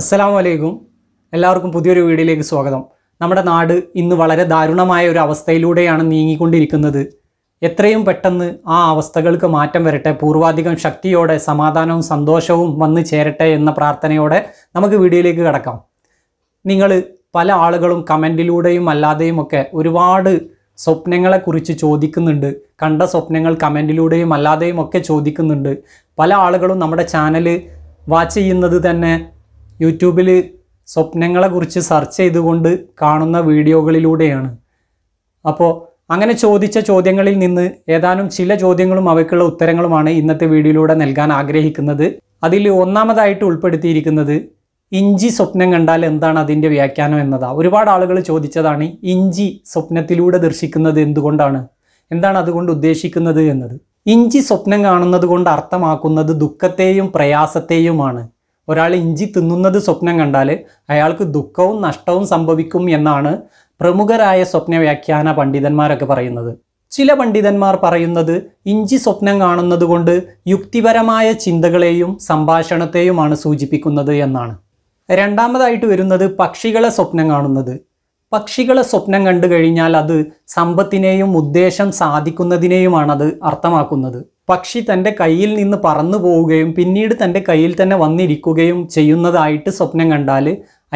അസ്സലാമു അലൈക്കും എല്ലാവർക്കും പുതിയൊരു വീഡിയോയിലേക്ക് സ്വാഗതം നമ്മുടെ നാട് ഇന്ന് വളരെ ദാരുണമായ ഒരു അവസ്ഥയിലൂടെയാണ് നീങ്ങിക്കൊണ്ടിരിക്കുന്നത് എത്രയും പെട്ടെന്ന് ആ അവസ്ഥകൾക്ക് മാറ്റം വരട്ടെ പൂർവാധികം ശക്തിയോടെ സമാധാനവും സന്തോഷവും വന്നു ചേരട്ടെ എന്ന പ്രാർത്ഥനയോടെ നമുക്ക് വീഡിയോയിലേക്ക് കടക്കാം നിങ്ങൾ പല ആളുകളും കമൻറ്റിലൂടെയും അല്ലാതെയും ഒക്കെ ഒരുപാട് സ്വപ്നങ്ങളെക്കുറിച്ച് ചോദിക്കുന്നുണ്ട് കണ്ട സ്വപ്നങ്ങൾ കമൻറ്റിലൂടെയും അല്ലാതെയും ഒക്കെ ചോദിക്കുന്നുണ്ട് പല ആളുകളും നമ്മുടെ ചാനൽ വാച്ച് ചെയ്യുന്നത് തന്നെ യൂട്യൂബിൽ സ്വപ്നങ്ങളെക്കുറിച്ച് സെർച്ച് ചെയ്തുകൊണ്ട് കാണുന്ന വീഡിയോകളിലൂടെയാണ് അപ്പോൾ അങ്ങനെ ചോദിച്ച ചോദ്യങ്ങളിൽ നിന്ന് ഏതാനും ചില ചോദ്യങ്ങളും അവയ്ക്കുള്ള ഉത്തരങ്ങളുമാണ് ഇന്നത്തെ വീഡിയോയിലൂടെ നൽകാൻ ആഗ്രഹിക്കുന്നത് അതിൽ ഒന്നാമതായിട്ട് ഉൾപ്പെടുത്തിയിരിക്കുന്നത് ഇഞ്ചി സ്വപ്നം കണ്ടാൽ എന്താണ് അതിൻ്റെ വ്യാഖ്യാനം എന്നതാണ് ഒരുപാട് ആളുകൾ ചോദിച്ചതാണ് ഇഞ്ചി സ്വപ്നത്തിലൂടെ ദർശിക്കുന്നത് എന്തുകൊണ്ടാണ് എന്താണ് അതുകൊണ്ട് ഉദ്ദേശിക്കുന്നത് എന്നത് ഇഞ്ചി സ്വപ്നം കാണുന്നത് കൊണ്ട് അർത്ഥമാക്കുന്നത് ദുഃഖത്തെയും പ്രയാസത്തെയുമാണ് ഒരാൾ ഇഞ്ചി തിന്നുന്നത് സ്വപ്നം കണ്ടാൽ അയാൾക്ക് ദുഃഖവും നഷ്ടവും സംഭവിക്കും എന്നാണ് പ്രമുഖരായ സ്വപ്ന വ്യാഖ്യാന പണ്ഡിതന്മാരൊക്കെ പറയുന്നത് ചില പണ്ഡിതന്മാർ പറയുന്നത് ഇഞ്ചി സ്വപ്നം കാണുന്നത് കൊണ്ട് യുക്തിപരമായ ചിന്തകളെയും സംഭാഷണത്തെയുമാണ് സൂചിപ്പിക്കുന്നത് എന്നാണ് രണ്ടാമതായിട്ട് വരുന്നത് പക്ഷികളെ സ്വപ്നം കാണുന്നത് പക്ഷികളെ സ്വപ്നം കണ്ടു കഴിഞ്ഞാൽ അത് സമ്പത്തിനെയും ഉദ്ദേശം സാധിക്കുന്നതിനെയുമാണത് അർത്ഥമാക്കുന്നത് പക്ഷി തൻ്റെ കയ്യിൽ നിന്ന് പറന്നു പോവുകയും പിന്നീട് തൻ്റെ കയ്യിൽ തന്നെ വന്നിരിക്കുകയും ചെയ്യുന്നതായിട്ട് സ്വപ്നം കണ്ടാൽ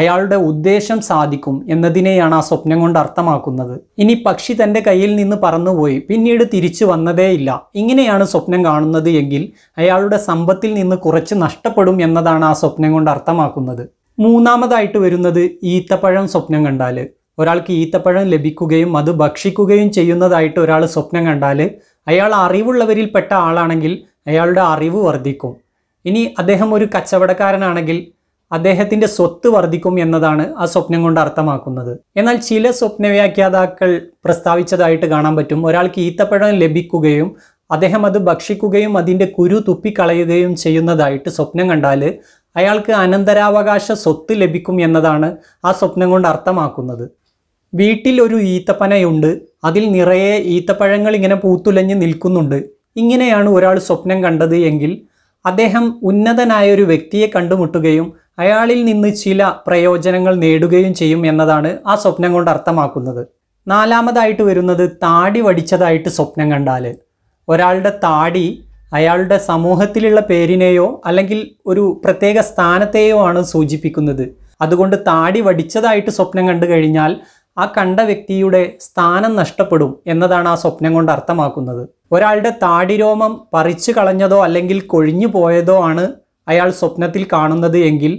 അയാളുടെ ഉദ്ദേശം സാധിക്കും എന്നതിനെയാണ് ആ സ്വപ്നം കൊണ്ട് അർത്ഥമാക്കുന്നത് ഇനി പക്ഷി തൻ്റെ കയ്യിൽ നിന്ന് പറന്നുപോയി പിന്നീട് തിരിച്ചു വന്നതേയില്ല ഇങ്ങനെയാണ് സ്വപ്നം കാണുന്നത് എങ്കിൽ അയാളുടെ സമ്പത്തിൽ നിന്ന് കുറച്ച് നഷ്ടപ്പെടും എന്നതാണ് ആ സ്വപ്നം കൊണ്ട് അർത്ഥമാക്കുന്നത് മൂന്നാമതായിട്ട് വരുന്നത് ഈത്തപ്പഴം സ്വപ്നം കണ്ടാൽ ഒരാൾക്ക് ഈത്തപ്പഴം ലഭിക്കുകയും അത് ഭക്ഷിക്കുകയും ചെയ്യുന്നതായിട്ട് ഒരാൾ സ്വപ്നം കണ്ടാൽ അയാൾ അറിവുള്ളവരിൽപ്പെട്ട ആളാണെങ്കിൽ അയാളുടെ അറിവ് വർദ്ധിക്കും ഇനി അദ്ദേഹം ഒരു കച്ചവടക്കാരനാണെങ്കിൽ അദ്ദേഹത്തിൻ്റെ സ്വത്ത് വർദ്ധിക്കും എന്നതാണ് ആ സ്വപ്നം കൊണ്ട് അർത്ഥമാക്കുന്നത് എന്നാൽ ചില സ്വപ്നവ്യാഖ്യാതാക്കൾ പ്രസ്താവിച്ചതായിട്ട് കാണാൻ പറ്റും ഒരാൾക്ക് ഈത്തപ്പഴം ലഭിക്കുകയും അദ്ദേഹം അത് ഭക്ഷിക്കുകയും അതിൻ്റെ കുരു തുപ്പിക്കളയുകയും ചെയ്യുന്നതായിട്ട് സ്വപ്നം കണ്ടാൽ അയാൾക്ക് അനന്തരാവകാശ സ്വത്ത് ലഭിക്കും എന്നതാണ് ആ സ്വപ്നം കൊണ്ട് അർത്ഥമാക്കുന്നത് വീട്ടിൽ ഒരു ഈത്തപ്പനയുണ്ട് അതിൽ നിറയെ ഈത്തപ്പഴങ്ങൾ ഇങ്ങനെ പൂത്തുലഞ്ഞ് നിൽക്കുന്നുണ്ട് ഇങ്ങനെയാണ് ഒരാൾ സ്വപ്നം കണ്ടത് എങ്കിൽ അദ്ദേഹം ഉന്നതനായ ഒരു വ്യക്തിയെ കണ്ടുമുട്ടുകയും അയാളിൽ നിന്ന് ചില പ്രയോജനങ്ങൾ നേടുകയും ചെയ്യും എന്നതാണ് ആ സ്വപ്നം കൊണ്ട് അർത്ഥമാക്കുന്നത് നാലാമതായിട്ട് വരുന്നത് താടി വടിച്ചതായിട്ട് സ്വപ്നം കണ്ടാൽ ഒരാളുടെ താടി അയാളുടെ സമൂഹത്തിലുള്ള പേരിനെയോ അല്ലെങ്കിൽ ഒരു പ്രത്യേക സ്ഥാനത്തെയോ ആണ് സൂചിപ്പിക്കുന്നത് അതുകൊണ്ട് താടി വടിച്ചതായിട്ട് സ്വപ്നം കണ്ടു കഴിഞ്ഞാൽ ആ കണ്ട വ്യക്തിയുടെ സ്ഥാനം നഷ്ടപ്പെടും എന്നതാണ് ആ സ്വപ്നം കൊണ്ട് അർത്ഥമാക്കുന്നത് ഒരാളുടെ താടിരോമം പറിച്ചു കളഞ്ഞതോ അല്ലെങ്കിൽ കൊഴിഞ്ഞു പോയതോ ആണ് അയാൾ സ്വപ്നത്തിൽ കാണുന്നത് എങ്കിൽ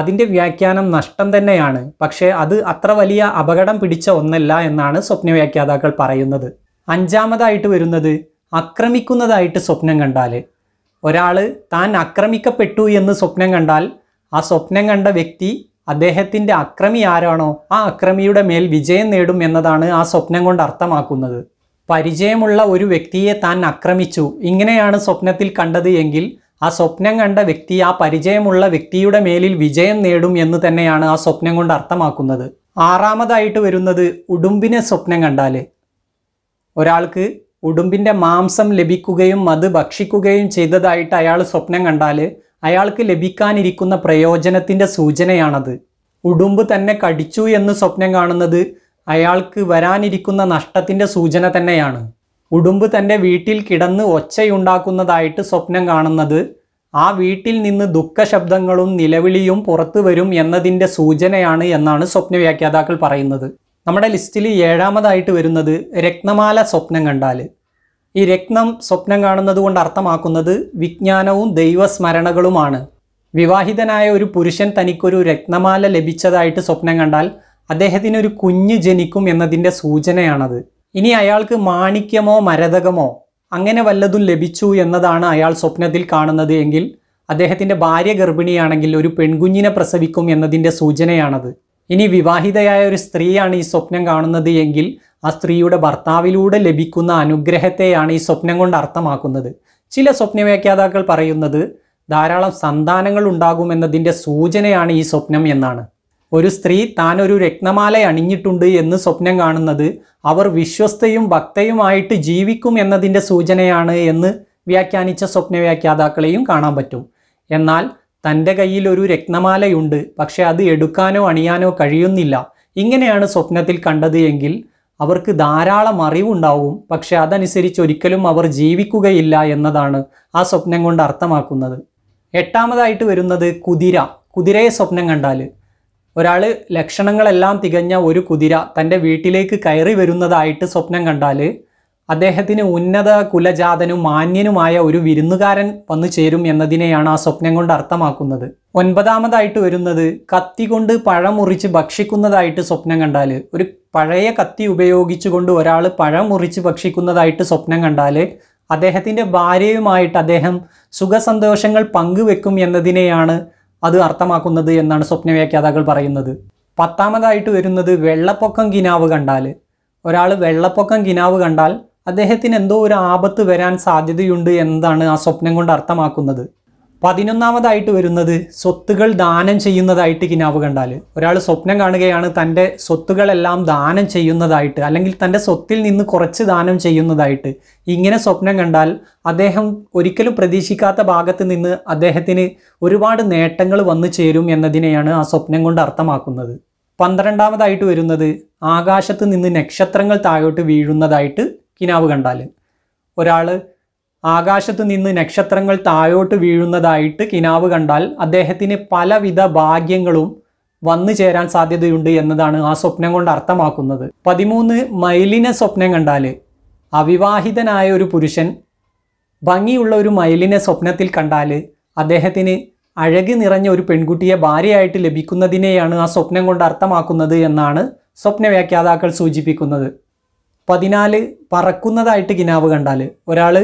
അതിൻ്റെ വ്യാഖ്യാനം നഷ്ടം തന്നെയാണ് പക്ഷേ അത് അത്ര വലിയ അപകടം പിടിച്ച ഒന്നല്ല എന്നാണ് സ്വപ്ന വ്യാഖ്യാതാക്കൾ പറയുന്നത് അഞ്ചാമതായിട്ട് വരുന്നത് ആക്രമിക്കുന്നതായിട്ട് സ്വപ്നം കണ്ടാൽ ഒരാൾ താൻ ആക്രമിക്കപ്പെട്ടു എന്ന് സ്വപ്നം കണ്ടാൽ ആ സ്വപ്നം കണ്ട വ്യക്തി അദ്ദേഹത്തിൻ്റെ അക്രമി ആരാണോ ആ അക്രമിയുടെ മേൽ വിജയം നേടും എന്നതാണ് ആ സ്വപ്നം കൊണ്ട് അർത്ഥമാക്കുന്നത് പരിചയമുള്ള ഒരു വ്യക്തിയെ താൻ ആക്രമിച്ചു ഇങ്ങനെയാണ് സ്വപ്നത്തിൽ കണ്ടത് എങ്കിൽ ആ സ്വപ്നം കണ്ട വ്യക്തി ആ പരിചയമുള്ള വ്യക്തിയുടെ മേലിൽ വിജയം നേടും എന്ന് തന്നെയാണ് ആ സ്വപ്നം കൊണ്ട് അർത്ഥമാക്കുന്നത് ആറാമതായിട്ട് വരുന്നത് ഉടുമ്പിനെ സ്വപ്നം കണ്ടാൽ ഒരാൾക്ക് ഉടുമ്പിൻ്റെ മാംസം ലഭിക്കുകയും അത് ഭക്ഷിക്കുകയും ചെയ്തതായിട്ട് അയാൾ സ്വപ്നം കണ്ടാൽ അയാൾക്ക് ലഭിക്കാനിരിക്കുന്ന പ്രയോജനത്തിൻ്റെ സൂചനയാണത് ഉടുമ്പ് തന്നെ കടിച്ചു എന്ന് സ്വപ്നം കാണുന്നത് അയാൾക്ക് വരാനിരിക്കുന്ന നഷ്ടത്തിൻ്റെ സൂചന തന്നെയാണ് ഉടുമ്പ് തൻ്റെ വീട്ടിൽ കിടന്ന് ഒച്ചയുണ്ടാക്കുന്നതായിട്ട് സ്വപ്നം കാണുന്നത് ആ വീട്ടിൽ നിന്ന് ദുഃഖശബ്ദങ്ങളും നിലവിളിയും പുറത്തു വരും എന്നതിൻ്റെ സൂചനയാണ് എന്നാണ് സ്വപ്ന വ്യാഖ്യാതാക്കൾ പറയുന്നത് നമ്മുടെ ലിസ്റ്റിൽ ഏഴാമതായിട്ട് വരുന്നത് രക്തമാല സ്വപ്നം കണ്ടാൽ ഈ രത്നം സ്വപ്നം കാണുന്നത് കൊണ്ട് അർത്ഥമാക്കുന്നത് വിജ്ഞാനവും ദൈവസ്മരണകളുമാണ് വിവാഹിതനായ ഒരു പുരുഷൻ തനിക്കൊരു രത്നമാല ലഭിച്ചതായിട്ട് സ്വപ്നം കണ്ടാൽ അദ്ദേഹത്തിന് ഒരു കുഞ്ഞ് ജനിക്കും എന്നതിൻ്റെ സൂചനയാണത് ഇനി അയാൾക്ക് മാണിക്യമോ മരതകമോ അങ്ങനെ വല്ലതും ലഭിച്ചു എന്നതാണ് അയാൾ സ്വപ്നത്തിൽ കാണുന്നത് എങ്കിൽ അദ്ദേഹത്തിൻ്റെ ഭാര്യ ഗർഭിണിയാണെങ്കിൽ ഒരു പെൺകുഞ്ഞിനെ പ്രസവിക്കും എന്നതിൻ്റെ സൂചനയാണത് ഇനി വിവാഹിതയായ ഒരു സ്ത്രീയാണ് ഈ സ്വപ്നം കാണുന്നത് എങ്കിൽ ആ സ്ത്രീയുടെ ഭർത്താവിലൂടെ ലഭിക്കുന്ന അനുഗ്രഹത്തെയാണ് ഈ സ്വപ്നം കൊണ്ട് അർത്ഥമാക്കുന്നത് ചില സ്വപ്നവ്യാഖ്യാതാക്കൾ പറയുന്നത് ധാരാളം സന്താനങ്ങൾ ഉണ്ടാകുമെന്നതിൻ്റെ സൂചനയാണ് ഈ സ്വപ്നം എന്നാണ് ഒരു സ്ത്രീ താൻ ഒരു രത്നമാല അണിഞ്ഞിട്ടുണ്ട് എന്ന് സ്വപ്നം കാണുന്നത് അവർ വിശ്വസ്തയും ഭക്തയുമായിട്ട് ജീവിക്കും എന്നതിൻ്റെ സൂചനയാണ് എന്ന് വ്യാഖ്യാനിച്ച സ്വപ്നവ്യാഖ്യാതാക്കളെയും കാണാൻ പറ്റും എന്നാൽ തൻ്റെ കയ്യിൽ ഒരു രത്നമാലയുണ്ട് പക്ഷെ അത് എടുക്കാനോ അണിയാനോ കഴിയുന്നില്ല ഇങ്ങനെയാണ് സ്വപ്നത്തിൽ കണ്ടത് അവർക്ക് ധാരാളം അറിവുണ്ടാവും പക്ഷെ അതനുസരിച്ച് ഒരിക്കലും അവർ ജീവിക്കുകയില്ല എന്നതാണ് ആ സ്വപ്നം കൊണ്ട് അർത്ഥമാക്കുന്നത് എട്ടാമതായിട്ട് വരുന്നത് കുതിര കുതിരയെ സ്വപ്നം കണ്ടാൽ ഒരാൾ ലക്ഷണങ്ങളെല്ലാം തികഞ്ഞ ഒരു കുതിര തൻ്റെ വീട്ടിലേക്ക് കയറി വരുന്നതായിട്ട് സ്വപ്നം കണ്ടാൽ അദ്ദേഹത്തിന് ഉന്നത കുലജാതനും മാന്യനുമായ ഒരു വിരുന്നുകാരൻ വന്നു ചേരും എന്നതിനെയാണ് ആ സ്വപ്നം കൊണ്ട് അർത്ഥമാക്കുന്നത് ഒൻപതാമതായിട്ട് വരുന്നത് കത്തി കൊണ്ട് പഴം മുറിച്ച് ഭക്ഷിക്കുന്നതായിട്ട് സ്വപ്നം കണ്ടാൽ ഒരു പഴയ കത്തി ഉപയോഗിച്ചുകൊണ്ട് ഒരാൾ പഴം മുറിച്ച് ഭക്ഷിക്കുന്നതായിട്ട് സ്വപ്നം കണ്ടാൽ അദ്ദേഹത്തിൻ്റെ ഭാര്യയുമായിട്ട് അദ്ദേഹം സുഖസന്തോഷങ്ങൾ പങ്കുവെക്കും എന്നതിനെയാണ് അത് അർത്ഥമാക്കുന്നത് എന്നാണ് സ്വപ്നവ്യാഖ്യാതാക്കൾ പറയുന്നത് പത്താമതായിട്ട് വരുന്നത് വെള്ളപ്പൊക്കം കിനാവ് കണ്ടാൽ ഒരാൾ വെള്ളപ്പൊക്കം കിനാവ് കണ്ടാൽ അദ്ദേഹത്തിന് എന്തോ ഒരു ആപത്ത് വരാൻ സാധ്യതയുണ്ട് എന്നാണ് ആ സ്വപ്നം കൊണ്ട് അർത്ഥമാക്കുന്നത് പതിനൊന്നാമതായിട്ട് വരുന്നത് സ്വത്തുകൾ ദാനം ചെയ്യുന്നതായിട്ട് കിനാവ് കണ്ടാൽ ഒരാൾ സ്വപ്നം കാണുകയാണ് തൻ്റെ സ്വത്തുകളെല്ലാം ദാനം ചെയ്യുന്നതായിട്ട് അല്ലെങ്കിൽ തൻ്റെ സ്വത്തിൽ നിന്ന് കുറച്ച് ദാനം ചെയ്യുന്നതായിട്ട് ഇങ്ങനെ സ്വപ്നം കണ്ടാൽ അദ്ദേഹം ഒരിക്കലും പ്രതീക്ഷിക്കാത്ത ഭാഗത്ത് നിന്ന് അദ്ദേഹത്തിന് ഒരുപാട് നേട്ടങ്ങൾ വന്നു ചേരും എന്നതിനെയാണ് ആ സ്വപ്നം കൊണ്ട് അർത്ഥമാക്കുന്നത് പന്ത്രണ്ടാമതായിട്ട് വരുന്നത് ആകാശത്ത് നിന്ന് നക്ഷത്രങ്ങൾ താഴോട്ട് വീഴുന്നതായിട്ട് കിനാവ് കണ്ടാൽ ഒരാൾ ആകാശത്ത് നിന്ന് നക്ഷത്രങ്ങൾ താഴോട്ട് വീഴുന്നതായിട്ട് കിനാവ് കണ്ടാൽ അദ്ദേഹത്തിന് പലവിധ ഭാഗ്യങ്ങളും വന്നു ചേരാൻ സാധ്യതയുണ്ട് എന്നതാണ് ആ സ്വപ്നം കൊണ്ട് അർത്ഥമാക്കുന്നത് പതിമൂന്ന് മയിലിനെ സ്വപ്നം കണ്ടാൽ അവിവാഹിതനായ ഒരു പുരുഷൻ ഭംഗിയുള്ള ഒരു മയിലിനെ സ്വപ്നത്തിൽ കണ്ടാൽ അദ്ദേഹത്തിന് അഴകി നിറഞ്ഞ ഒരു പെൺകുട്ടിയെ ഭാര്യയായിട്ട് ലഭിക്കുന്നതിനെയാണ് ആ സ്വപ്നം കൊണ്ട് അർത്ഥമാക്കുന്നത് എന്നാണ് സ്വപ്നവ്യാഖ്യാതാക്കൾ സൂചിപ്പിക്കുന്നത് പതിനാല് പറക്കുന്നതായിട്ട് കിനാവ് കണ്ടാൽ ഒരാൾ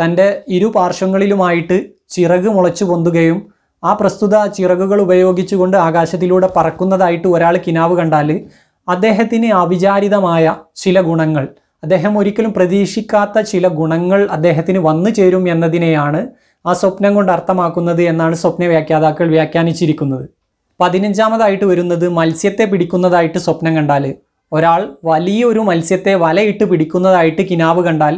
തൻ്റെ ഇരു പാർശ്വങ്ങളിലുമായിട്ട് ചിറക് മുളച്ചു പൊന്തുകയും ആ പ്രസ്തുത ചിറകുകൾ ഉപയോഗിച്ചുകൊണ്ട് ആകാശത്തിലൂടെ പറക്കുന്നതായിട്ട് ഒരാൾ കിനാവ് കണ്ടാൽ അദ്ദേഹത്തിന് അവിചാരിതമായ ചില ഗുണങ്ങൾ അദ്ദേഹം ഒരിക്കലും പ്രതീക്ഷിക്കാത്ത ചില ഗുണങ്ങൾ അദ്ദേഹത്തിന് വന്നു ചേരും എന്നതിനെയാണ് ആ സ്വപ്നം കൊണ്ട് അർത്ഥമാക്കുന്നത് എന്നാണ് സ്വപ്ന വ്യാഖ്യാതാക്കൾ വ്യാഖ്യാനിച്ചിരിക്കുന്നത് പതിനഞ്ചാമതായിട്ട് വരുന്നത് മത്സ്യത്തെ പിടിക്കുന്നതായിട്ട് സ്വപ്നം കണ്ടാൽ ഒരാൾ വലിയൊരു മത്സ്യത്തെ വലയിട്ട് പിടിക്കുന്നതായിട്ട് കിനാവ് കണ്ടാൽ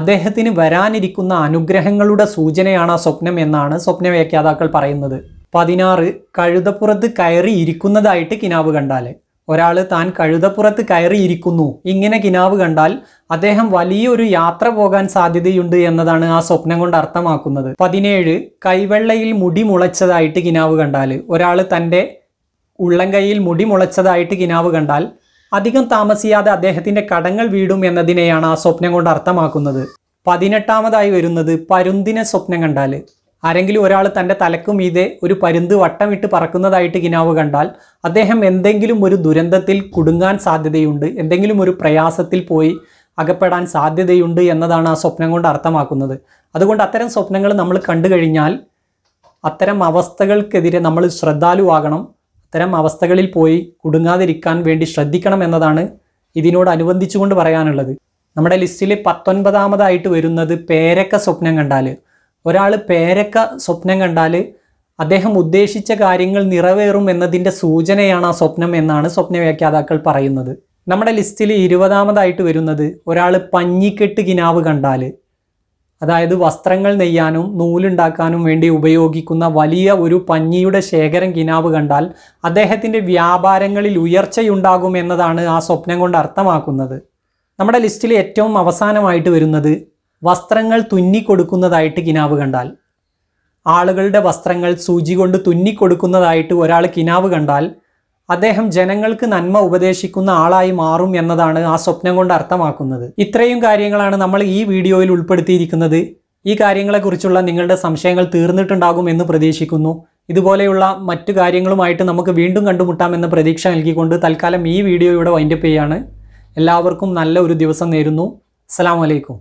അദ്ദേഹത്തിന് വരാനിരിക്കുന്ന അനുഗ്രഹങ്ങളുടെ സൂചനയാണ് ആ സ്വപ്നം എന്നാണ് സ്വപ്ന വ്യാഖ്യാതാക്കൾ പറയുന്നത് പതിനാറ് കഴുതപ്പുറത്ത് കയറി ഇരിക്കുന്നതായിട്ട് കിനാവ് കണ്ടാൽ ഒരാൾ താൻ കഴുതപ്പുറത്ത് കയറി ഇരിക്കുന്നു ഇങ്ങനെ കിനാവ് കണ്ടാൽ അദ്ദേഹം വലിയൊരു യാത്ര പോകാൻ സാധ്യതയുണ്ട് എന്നതാണ് ആ സ്വപ്നം കൊണ്ട് അർത്ഥമാക്കുന്നത് പതിനേഴ് കൈവെള്ളയിൽ മുടി മുളച്ചതായിട്ട് കിനാവ് കണ്ടാൽ ഒരാൾ തൻ്റെ ഉള്ളം കൈയിൽ മുടി മുളച്ചതായിട്ട് കിനാവ് കണ്ടാൽ അധികം താമസിയാതെ അദ്ദേഹത്തിന്റെ കടങ്ങൾ വീടും എന്നതിനെയാണ് ആ സ്വപ്നം കൊണ്ട് അർത്ഥമാക്കുന്നത് പതിനെട്ടാമതായി വരുന്നത് പരുന്തിനെ സ്വപ്നം കണ്ടാൽ ആരെങ്കിലും ഒരാൾ തൻ്റെ തലക്കും മീതെ ഒരു പരുന്ത് വട്ടമിട്ട് പറക്കുന്നതായിട്ട് കിനാവ് കണ്ടാൽ അദ്ദേഹം എന്തെങ്കിലും ഒരു ദുരന്തത്തിൽ കുടുങ്ങാൻ സാധ്യതയുണ്ട് എന്തെങ്കിലും ഒരു പ്രയാസത്തിൽ പോയി അകപ്പെടാൻ സാധ്യതയുണ്ട് എന്നതാണ് ആ സ്വപ്നം കൊണ്ട് അർത്ഥമാക്കുന്നത് അതുകൊണ്ട് അത്തരം സ്വപ്നങ്ങൾ നമ്മൾ കണ്ടു കഴിഞ്ഞാൽ അത്തരം അവസ്ഥകൾക്കെതിരെ നമ്മൾ ശ്രദ്ധാലുവാകണം ഇത്തരം അവസ്ഥകളിൽ പോയി കുടുങ്ങാതിരിക്കാൻ വേണ്ടി ശ്രദ്ധിക്കണം എന്നതാണ് അനുബന്ധിച്ചുകൊണ്ട് പറയാനുള്ളത് നമ്മുടെ ലിസ്റ്റിൽ പത്തൊൻപതാമതായിട്ട് വരുന്നത് പേരക്ക സ്വപ്നം കണ്ടാൽ ഒരാൾ പേരക്ക സ്വപ്നം കണ്ടാൽ അദ്ദേഹം ഉദ്ദേശിച്ച കാര്യങ്ങൾ നിറവേറും എന്നതിൻ്റെ സൂചനയാണ് ആ സ്വപ്നം എന്നാണ് സ്വപ്നവ്യാഖ്യാതാക്കൾ പറയുന്നത് നമ്മുടെ ലിസ്റ്റിൽ ഇരുപതാമതായിട്ട് വരുന്നത് ഒരാൾ പഞ്ഞിക്കെട്ട് കിനാവ് കണ്ടാൽ അതായത് വസ്ത്രങ്ങൾ നെയ്യാനും നൂലുണ്ടാക്കാനും വേണ്ടി ഉപയോഗിക്കുന്ന വലിയ ഒരു പഞ്ഞിയുടെ ശേഖരം കിനാവ് കണ്ടാൽ അദ്ദേഹത്തിൻ്റെ വ്യാപാരങ്ങളിൽ ഉയർച്ചയുണ്ടാകും എന്നതാണ് ആ സ്വപ്നം കൊണ്ട് അർത്ഥമാക്കുന്നത് നമ്മുടെ ലിസ്റ്റിൽ ഏറ്റവും അവസാനമായിട്ട് വരുന്നത് വസ്ത്രങ്ങൾ തുന്നിക്കൊടുക്കുന്നതായിട്ട് കിനാവ് കണ്ടാൽ ആളുകളുടെ വസ്ത്രങ്ങൾ സൂചി കൊണ്ട് തുന്നിക്കൊടുക്കുന്നതായിട്ട് ഒരാൾ കിനാവ് കണ്ടാൽ അദ്ദേഹം ജനങ്ങൾക്ക് നന്മ ഉപദേശിക്കുന്ന ആളായി മാറും എന്നതാണ് ആ സ്വപ്നം കൊണ്ട് അർത്ഥമാക്കുന്നത് ഇത്രയും കാര്യങ്ങളാണ് നമ്മൾ ഈ വീഡിയോയിൽ ഉൾപ്പെടുത്തിയിരിക്കുന്നത് ഈ കാര്യങ്ങളെക്കുറിച്ചുള്ള നിങ്ങളുടെ സംശയങ്ങൾ തീർന്നിട്ടുണ്ടാകും എന്ന് പ്രതീക്ഷിക്കുന്നു ഇതുപോലെയുള്ള മറ്റു കാര്യങ്ങളുമായിട്ട് നമുക്ക് വീണ്ടും കണ്ടുമുട്ടാമെന്ന പ്രതീക്ഷ നൽകിക്കൊണ്ട് തൽക്കാലം ഈ വീഡിയോ ഇവിടെ വൈൻഡപ്പ് ചെയ്യാണ് എല്ലാവർക്കും നല്ല ഒരു ദിവസം നേരുന്നു അസ്സാം വലൈക്കും